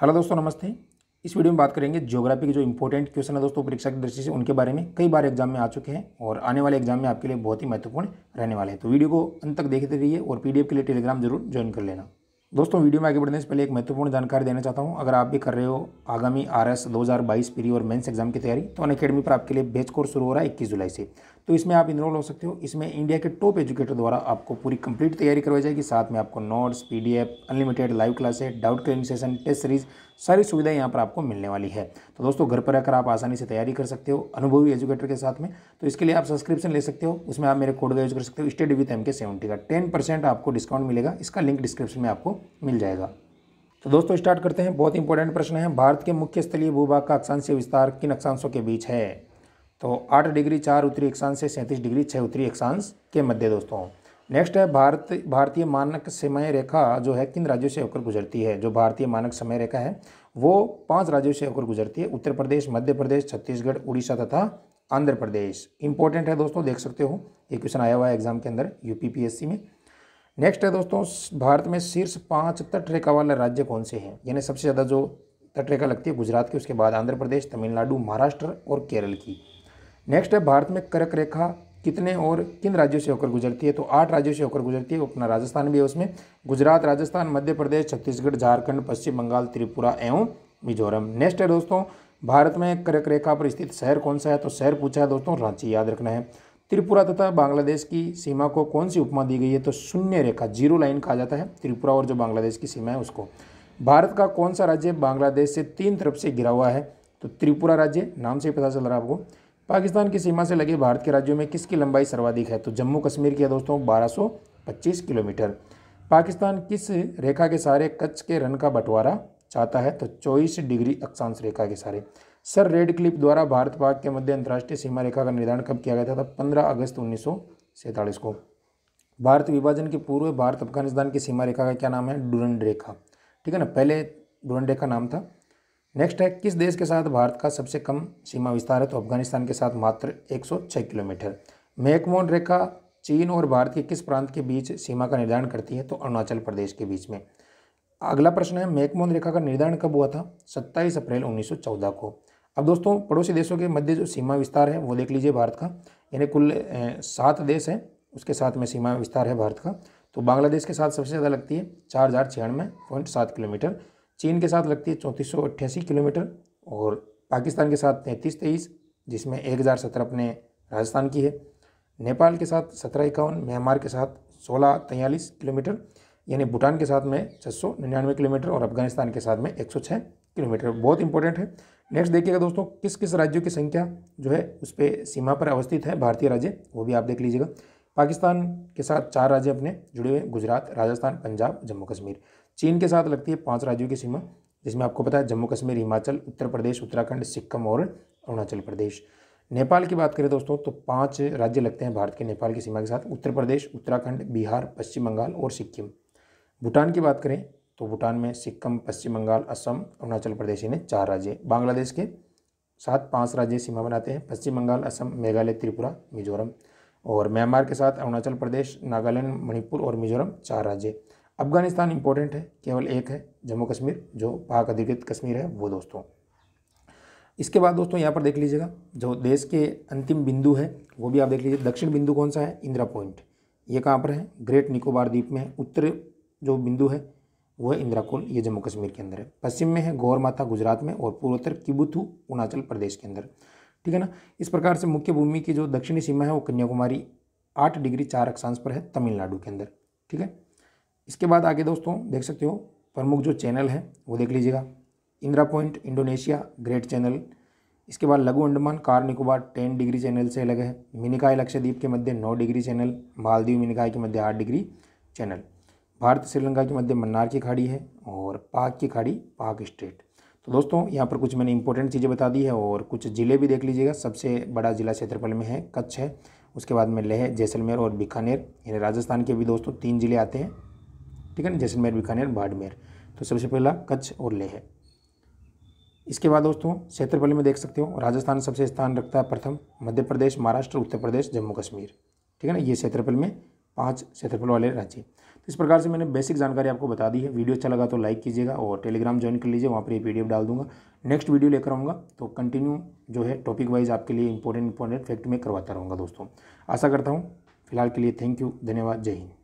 hello दोस्तों नमस्ते इस वीडियो में बात करेंगे ज्योग्राफी के जो इंपॉर्टेंट क्वेश्चन है दोस्तों परीक्षा की दृष्टि से उनके बारे में कई बार एग्जाम में आ चुके हैं और आने वाले एग्जाम में आपके लिए बहुत ही महत्वपूर्ण रहने वाले हैं तो वीडियो को अंत तक देखते रहिए और पी के लिए टेलीग्राम जरूर ज्वाइन कर लेना दोस्तों वीडियो में आगे बढ़ने से पहले एक महत्वपूर्ण जानकारी देना चाहता हूँ अगर आप भी कर रहे हो आगामी आर एस दो हज़ार बाईस पीरी और मेन्स एग्जाम की तैयारी तो अन अकेडमी पर आपके लिए बेच कोर्स शुरू हो रहा है इक्कीस जुलाई से तो इसमें आप इनरोल हो सकते हो इसमें इंडिया के टॉप एजुकेटर द्वारा आपको पूरी कंप्लीट तैयारी करवाई जाएगी साथ में आपको notes PDF unlimited live classes doubt clearing session test series सारी सुविधाएं यहाँ पर आपको मिलने वाली है तो दोस्तों घर पर रहकर आप आसानी से तैयारी कर सकते हो अनुभवी एजुकेटर के साथ में तो इसके लिए आप सब्सक्रिप्शन ले सकते हो उसमें आप मेरे कोड का यूज कर सकते हो स्टेड विथ एम के सेवेंटी का टेन परसेंट आपको डिस्काउंट मिलेगा इसका लिंक डिस्क्रिप्शन में आपको मिल जाएगा तो दोस्तों स्टार्ट करते हैं बहुत इंपॉर्टेंट प्रश्न है भारत के मुख्य स्थलीय भूभाग का अक्षांशीय विस्तार किन अक्षांशों के बीच है तो आठ डिग्री चार उत्तरी अक्षांश से सैंतीस डिग्री छः उत्तरी अक्षांश के मध्य दोस्तों नेक्स्ट है भारत भारतीय मानक समय रेखा जो है किन राज्यों से होकर गुजरती है जो भारतीय मानक समय रेखा है वो पांच राज्यों से होकर गुजरती है उत्तर प्रदेश मध्य प्रदेश छत्तीसगढ़ उड़ीसा तथा आंध्र प्रदेश इंपॉर्टेंट है दोस्तों देख सकते हो ये क्वेश्चन आया हुआ है एग्जाम के अंदर यू में नेक्स्ट है दोस्तों भारत में शीर्ष पाँच तटरेखा वाले राज्य कौन से हैं यानी सबसे ज़्यादा जो तटरेखा लगती है गुजरात की उसके बाद आंध्र प्रदेश तमिलनाडु महाराष्ट्र और केरल की नेक्स्ट है भारत में कर्क रेखा कितने और किन राज्यों से होकर गुजरती है तो आठ राज्यों से होकर गुजरती है अपना राजस्थान भी है उसमें गुजरात राजस्थान मध्य प्रदेश छत्तीसगढ़ झारखंड पश्चिम बंगाल त्रिपुरा एवं मिजोरम नेक्स्ट है दोस्तों भारत में कर्क रेखा पर स्थित शहर कौन सा है तो शहर पूछा है दोस्तों रांची याद रखना है त्रिपुरा तथा बांग्लादेश की सीमा को कौन सी उपमा दी गई है तो शून्य रेखा जीरो लाइन कहा जाता है त्रिपुरा और जो बांग्लादेश की सीमा है उसको भारत का कौन सा राज्य बांग्लादेश से तीन तरफ से घिरा हुआ है तो त्रिपुरा राज्य नाम से ही पता चल रहा है आपको पाकिस्तान की सीमा से लगे भारत के राज्यों में किसकी लंबाई सर्वाधिक है तो जम्मू कश्मीर की है दोस्तों 1225 किलोमीटर पाकिस्तान किस रेखा के सहारे कच्छ के रन का बंटवारा चाहता है तो चौबीस डिग्री अक्षांश रेखा के सहारे सर रेड क्लिप द्वारा भारत पाक के मध्य अंतर्राष्ट्रीय सीमा रेखा का निर्धारण कब किया गया था तो पंद्रह अगस्त उन्नीस को भारत विभाजन के पूर्व भारत अफगानिस्तान की सीमा रेखा का क्या नाम है डुरंड रेखा ठीक है ना पहले डुरंड रेखा नाम था नेक्स्ट है किस देश के साथ भारत का सबसे कम सीमा विस्तार है तो अफगानिस्तान के साथ मात्र 106 किलोमीटर मैकमोन रेखा चीन और भारत के किस प्रांत के बीच सीमा का निर्धारण करती है तो अरुणाचल प्रदेश के बीच में अगला प्रश्न है मैकमोन रेखा का निर्धारण कब हुआ था 27 अप्रैल 1914 को अब दोस्तों पड़ोसी देशों के मध्य जो सीमा विस्तार है वो देख लीजिए भारत का यानी कुल सात देश हैं उसके साथ में सीमा विस्तार है भारत का तो बांग्लादेश के साथ सबसे ज़्यादा लगती है चार हज़ार छियानवे पॉइंट सात किलोमीटर चीन के साथ लगती है चौंतीस किलोमीटर और पाकिस्तान के साथ तैंतीस तेईस जिसमें एक हज़ार सत्रह अपने राजस्थान की है नेपाल के साथ सत्रह इक्यावन म्यांमार के साथ सोलह तैंतालीस किलोमीटर यानी भूटान के साथ में छः सौ निन्यानवे किलोमीटर और अफगानिस्तान के साथ में एक सौ छः किलोमीटर बहुत इंपॉर्टेंट है नेक्स्ट देखिएगा दोस्तों किस किस राज्यों की संख्या जो है उस पर सीमा पर अवस्थित है भारतीय राज्य वो भी आप देख लीजिएगा पाकिस्तान के साथ चार राज्य अपने जुड़े हुए गुजरात राजस्थान पंजाब जम्मू कश्मीर चीन के साथ लगती है पाँच राज्यों की सीमा जिसमें आपको पता है जम्मू कश्मीर हिमाचल उत्तर प्रदेश उत्तराखंड सिक्किम और अरुणाचल प्रदेश नेपाल की बात करें दोस्तों तो पाँच राज्य लगते हैं भारत के नेपाल की सीमा के साथ उत्तर प्रदेश उत्तराखंड बिहार पश्चिम बंगाल और सिक्किम भूटान की बात करें तो भूटान में सिक्किम पश्चिम बंगाल असम अरुणाचल प्रदेश इन्हें चार राज्य बांग्लादेश के साथ पाँच राज्य सीमा बनाते हैं पश्चिम बंगाल असम मेघालय त्रिपुरा मिजोरम और म्यांमार के साथ अरुणाचल प्रदेश नागालैंड मणिपुर और मिजोरम चार राज्य अफगानिस्तान इंपॉर्टेंट है केवल एक है जम्मू कश्मीर जो पाक अधिकृत कश्मीर है वो दोस्तों इसके बाद दोस्तों यहाँ पर देख लीजिएगा जो देश के अंतिम बिंदु है वो भी आप देख लीजिए दक्षिण बिंदु कौन सा है इंदिरा पॉइंट ये कहाँ पर है ग्रेट निकोबार द्वीप में है उत्तर जो बिंदु है वो है इंदिरा कोल ये जम्मू कश्मीर के अंदर है पश्चिम में है गौर माता गुजरात में और पूर्वोत्तर किबुथू अरुणाचल प्रदेश के अंदर ठीक है ना इस प्रकार से मुख्य भूमि की जो दक्षिणी सीमा है वो कन्याकुमारी आठ डिग्री चार अक्षांश पर है तमिलनाडु के अंदर ठीक है इसके बाद आगे दोस्तों देख सकते हो प्रमुख जो चैनल है वो देख लीजिएगा Indira point Indonesia great channel इसके बाद लघु अंडमान कार निकोबार टेन डिग्री चैनल से अलग है मिनिकाय लक्षद्वीप के मध्य नौ डिग्री चैनल मालदीव मिनिकाय के मध्य आठ डिग्री चैनल भारत श्रीलंका के मध्य मन्नार की खाड़ी है और पाक की खाड़ी पाक स्टेट तो दोस्तों यहाँ पर कुछ मैंने इंपॉर्टेंट चीज़ें बता दी है और कुछ ज़िले भी देख लीजिएगा सबसे बड़ा ज़िला क्षेत्रफल में है कच्छ है उसके बाद में लेह जैसलमेर और बीकानेर यानी राजस्थान के भी दोस्तों तीन ज़िले आते हैं ठीक है ना जैसलमेर बीकानेर बाड़मेर तो सबसे पहला कच्छ और लेह है इसके बाद दोस्तों क्षेत्रफल में देख सकते हो राजस्थान सबसे स्थान रखता है प्रथम मध्य प्रदेश महाराष्ट्र उत्तर प्रदेश जम्मू कश्मीर ठीक है ना ये क्षेत्रफल में पाँच क्षेत्रफल वाले राज्य तो इस प्रकार से मैंने बेसिक जानकारी आपको बता दी है वीडियो अच्छा लगा तो लाइक कीजिएगा और टेलीग्राम ज्वाइन कर लीजिए वहाँ पर ये पी डाल दूंगा नेक्स्ट वीडियो लेकर आऊँगा तो कंटिन्यू जो है टॉपिक वाइज आपके लिए इंपॉर्टेंट इंपॉर्टेंट फैक्ट में करवाता रहूँगा दोस्तों आशा करता हूँ फिलहाल के लिए थैंक यू धन्यवाद जय हिंद